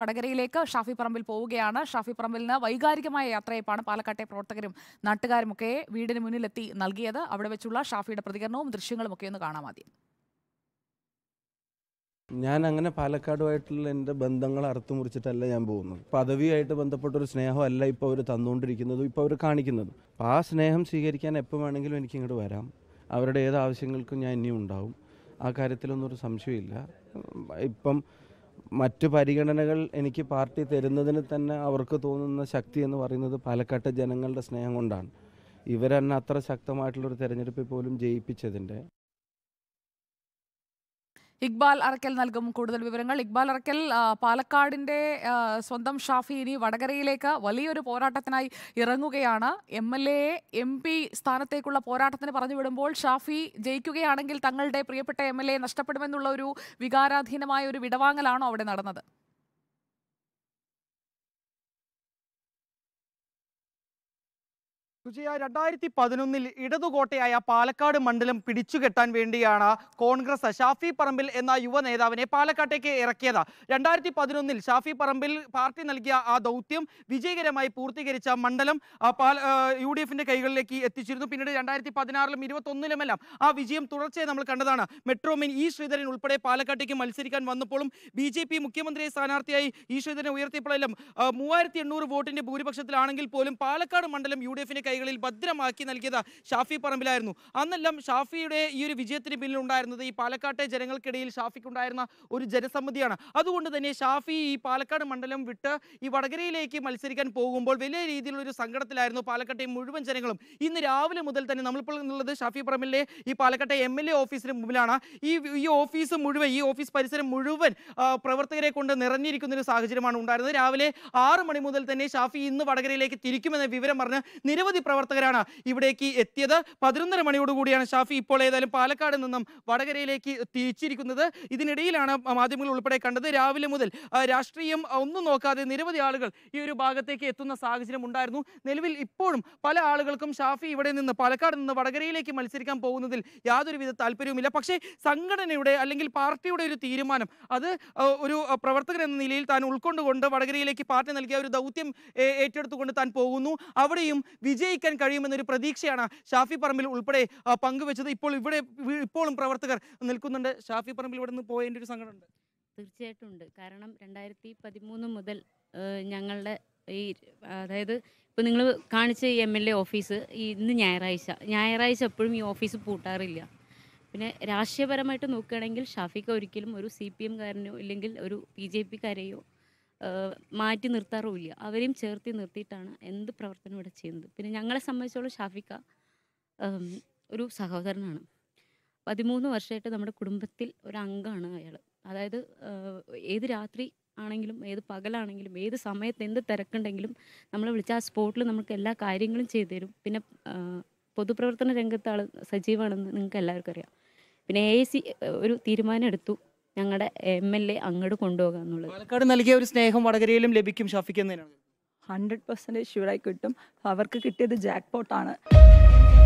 വടകരയിലേക്ക് ഷാഫി പറമ്പിൽ പോവുകയാണ് ഷാഫി പറമ്പിൽ നിന്ന് വൈകാരികമായ യാത്രയപ്പാണ് പാലക്കാട്ടെ പ്രവർത്തകരും നാട്ടുകാരുമൊക്കെ വീടിന് മുന്നിലെത്തി നൽകിയത് അവിടെ വെച്ചുള്ള ഷാഫിയുടെ പ്രതികരണവും ദൃശ്യങ്ങളും ഒക്കെ ഒന്ന് കാണാം ആദ്യം ഞാൻ അങ്ങനെ പാലക്കാടുമായിട്ടുള്ള എൻ്റെ ബന്ധങ്ങൾ അറുത്തു മുറിച്ചിട്ടല്ല ഞാൻ പോകുന്നത് പദവിയായിട്ട് ബന്ധപ്പെട്ട ഒരു സ്നേഹമല്ല ഇപ്പോൾ അവർ തന്നുകൊണ്ടിരിക്കുന്നതും ഇപ്പോൾ അവർ കാണിക്കുന്നതും ആ സ്നേഹം സ്വീകരിക്കാൻ എപ്പോൾ വേണമെങ്കിലും എനിക്ക് ഇങ്ങോട്ട് വരാം അവരുടെ ഏത് ആവശ്യങ്ങൾക്കും ഞാൻ ഇനിയും ഉണ്ടാവും ആ കാര്യത്തിലൊന്നും ഒരു സംശയമില്ല ഇപ്പം മറ്റ് പരിഗണനകൾ എനിക്ക് പാർട്ടി തരുന്നതിന് തന്നെ അവർക്ക് തോന്നുന്ന ശക്തി എന്ന് പറയുന്നത് പാലക്കാട്ടെ ജനങ്ങളുടെ സ്നേഹം കൊണ്ടാണ് ഇവരെന്നെ അത്ര ശക്തമായിട്ടുള്ളൊരു തെരഞ്ഞെടുപ്പിൽ പോലും ജയിപ്പിച്ചതിൻ്റെ ഇക്ബാൽ അറക്കൽ നൽകും കൂടുതൽ വിവരങ്ങൾ ഇക്ബാൽ അറക്കൽ പാലക്കാടിന്റെ സ്വന്തം ഷാഫി ഇനി വടകരയിലേക്ക് വലിയൊരു പോരാട്ടത്തിനായി ഇറങ്ങുകയാണ് M L A M P സ്ഥാനത്തേക്കുള്ള പോരാട്ടത്തിന് പറഞ്ഞു വിടുമ്പോൾ ഷാഫി ജയിക്കുകയാണെങ്കിൽ തങ്ങളുടെ പ്രിയപ്പെട്ട എം എൽ എ നഷ്ടപ്പെടുമെന്നുള്ള ഒരു വികാരാധീനമായ ഒരു വിടവാങ്ങലാണോ അവിടെ നടന്നത് വിജയ രണ്ടായിരത്തി പതിനൊന്നിൽ ഇടതുകോട്ടയായ പാലക്കാട് മണ്ഡലം പിടിച്ചുകെട്ടാൻ വേണ്ടിയാണ് കോൺഗ്രസ് ഷാഫി പറമ്പിൽ എന്ന യുവ നേതാവിനെ പാലക്കാട്ടേക്ക് ഇറക്കിയത് രണ്ടായിരത്തി പതിനൊന്നിൽ ഷാഫി പറമ്പിൽ പാർട്ടി നൽകിയ ആ ദൗത്യം വിജയകരമായി പൂർത്തീകരിച്ച മണ്ഡലം യു ഡി എഫിന്റെ കൈകളിലേക്ക് എത്തിച്ചിരുന്നു പിന്നീട് രണ്ടായിരത്തി പതിനാറിലും ഇരുപത്തൊന്നിലുമെല്ലാം ആ വിജയം തുടർച്ചയായി നമ്മൾ കണ്ടതാണ് മെട്രോമിൻ ഇ ശ്രീധരൻ ഉൾപ്പെടെ പാലക്കാട്ടേക്ക് മത്സരിക്കാൻ വന്നപ്പോഴും ബി ജെ പി മുഖ്യമന്ത്രി സ്ഥാനാർത്ഥിയായി ഇ ശ്രീധരനെ ഉയർത്തിയപ്പോഴെല്ലാം മൂവായിരത്തി എണ്ണൂറ് വോട്ടിന്റെ ഭൂരിപക്ഷത്തിലാണെങ്കിൽ പോലും പാലക്കാട് മണ്ഡലം യു ഡി എഫിന്റെ കൈകളിൽ ഭദ്രമാക്കി നൽകിയത് ഷാഫി പറമ്പിലായിരുന്നു അന്നെല്ലാം ഷാഫിയുടെ ഈ ഒരു വിജയത്തിന് പിന്നിലുണ്ടായിരുന്നത് ഈ പാലക്കാട്ടെ ജനങ്ങൾക്കിടയിൽ ഷാഫിക്കുണ്ടായിരുന്ന ഒരു ജനസമ്മതിയാണ് അതുകൊണ്ട് തന്നെ ഷാഫി ഈ പാലക്കാട് മണ്ഡലം വിട്ട് ഈ വടകരയിലേക്ക് മത്സരിക്കാൻ പോകുമ്പോൾ വലിയ രീതിയിലുള്ള ഒരു സങ്കടത്തിലായിരുന്നു പാലക്കാട്ടെ മുഴുവൻ ജനങ്ങളും ഇന്ന് രാവിലെ മുതൽ തന്നെ നമ്മളിപ്പോൾ എന്നുള്ളത് ഷാഫി പറമ്പിലെ ഈ പാലക്കാട്ടെ എം എൽ എ ഓഫീസിന് മുമ്പിലാണ് ഈ ഈ ഓഫീസ് മുഴുവൻ ഈ ഓഫീസ് പരിസരം മുഴുവൻ പ്രവർത്തകരെ കൊണ്ട് നിറഞ്ഞിരിക്കുന്ന ഒരു സാഹചര്യമാണ് ഉണ്ടായിരുന്നത് രാവിലെ ആറ് മണി മുതൽ തന്നെ ഷാഫി ഇന്ന് വടകരയിലേക്ക് തിരിക്കുമെന്ന വിവരം പറഞ്ഞ് നിരവധി പ്രവർത്തകരാണ് ഇവിടേക്ക് എത്തിയത് പതിനൊന്നര മണിയോടുകൂടിയാണ് ഷാഫി ഇപ്പോൾ ഏതായാലും പാലക്കാട് നിന്നും വടകരയിലേക്ക് തിരിച്ചിരിക്കുന്നത് ഇതിനിടയിലാണ് മാധ്യമങ്ങൾ ഉൾപ്പെടെ കണ്ടത് രാവിലെ മുതൽ രാഷ്ട്രീയം ഒന്നും നോക്കാതെ നിരവധി ആളുകൾ ഈ ഒരു ഭാഗത്തേക്ക് എത്തുന്ന സാഹചര്യം ഉണ്ടായിരുന്നു നിലവിൽ ഇപ്പോഴും പല ആളുകൾക്കും ഷാഫി ഇവിടെ നിന്ന് പാലക്കാട് നിന്ന് വടകരയിലേക്ക് മത്സരിക്കാൻ പോകുന്നതിൽ യാതൊരുവിധ താല്പര്യവുമില്ല പക്ഷേ സംഘടനയുടെ അല്ലെങ്കിൽ പാർട്ടിയുടെ ഒരു തീരുമാനം അത് ഒരു പ്രവർത്തകൻ എന്ന നിലയിൽ താൻ ഉൾക്കൊണ്ടുകൊണ്ട് വടകരയിലേക്ക് പാർട്ടി നൽകിയ ഒരു ദൗത്യം ഏറ്റെടുത്തുകൊണ്ട് താൻ പോകുന്നു അവിടെയും വിജയ് വിജയിക്കാൻ കഴിയുമെന്നൊരു പ്രതീക്ഷയാണ് ഷാഫി പറമ്പിൽ ഉൾപ്പെടെ പങ്കുവെച്ചത് ഇപ്പോൾ ഇവിടെ ഇപ്പോഴും പ്രവർത്തകർ നിൽക്കുന്നുണ്ട് ഷാഫി പറമ്പിൽ ഇവിടെ നിന്ന് പോയതിൻ്റെ ഒരു സംഘടന തീർച്ചയായിട്ടും ഉണ്ട് കാരണം രണ്ടായിരത്തി പതിമൂന്ന് മുതൽ ഞങ്ങളുടെ ഈ അതായത് ഇപ്പം നിങ്ങൾ കാണിച്ച എം എൽ എ ഓഫീസ് ഇന്ന് ഞായറാഴ്ച ഞായറാഴ്ച എപ്പോഴും ഈ ഓഫീസ് പൂട്ടാറില്ല പിന്നെ രാഷ്ട്രീയപരമായിട്ട് നോക്കുകയാണെങ്കിൽ ഷാഫിക്ക് ഒരിക്കലും ഒരു സി പി എംകാരനെയോ ഇല്ലെങ്കിൽ ഒരു ബി ജെ പിക്കാരെയോ മാറ്റി നിർത്താറുമില്ല അവരെയും ചേർത്തി നിർത്തിയിട്ടാണ് എന്ത് പ്രവർത്തനം ഇവിടെ ചെയ്യുന്നത് പിന്നെ ഞങ്ങളെ സംബന്ധിച്ചോളം ഷാഫിക്ക ഒരു സഹോദരനാണ് പതിമൂന്ന് വർഷമായിട്ട് നമ്മുടെ കുടുംബത്തിൽ ഒരു അംഗമാണ് അയാൾ അതായത് ഏത് രാത്രി ആണെങ്കിലും ഏത് പകലാണെങ്കിലും ഏത് സമയത്ത് എന്ത് തിരക്കുണ്ടെങ്കിലും നമ്മൾ വിളിച്ച ആ സ്പോട്ടിൽ നമുക്ക് എല്ലാ കാര്യങ്ങളും ചെയ്തു തരും പിന്നെ പൊതുപ്രവർത്തന രംഗത്ത് ആൾ സജീവമാണെന്ന് നിങ്ങൾക്ക് എല്ലാവർക്കും അറിയാം പിന്നെ എ ഒരു തീരുമാനം എടുത്തു ഞങ്ങളുടെ എം എൽ എ അങ്ങോട്ട് കൊണ്ടുപോകുക എന്നുള്ളത് പാലക്കാട് നൽകിയ ഒരു സ്നേഹം വടകരയിലും ലഭിക്കും ഷാഫിക്ക് ഹൺഡ്രഡ് പെർസെൻറ്റേജ് ഷുവറായി കിട്ടും അവർക്ക് കിട്ടിയത് ആണ്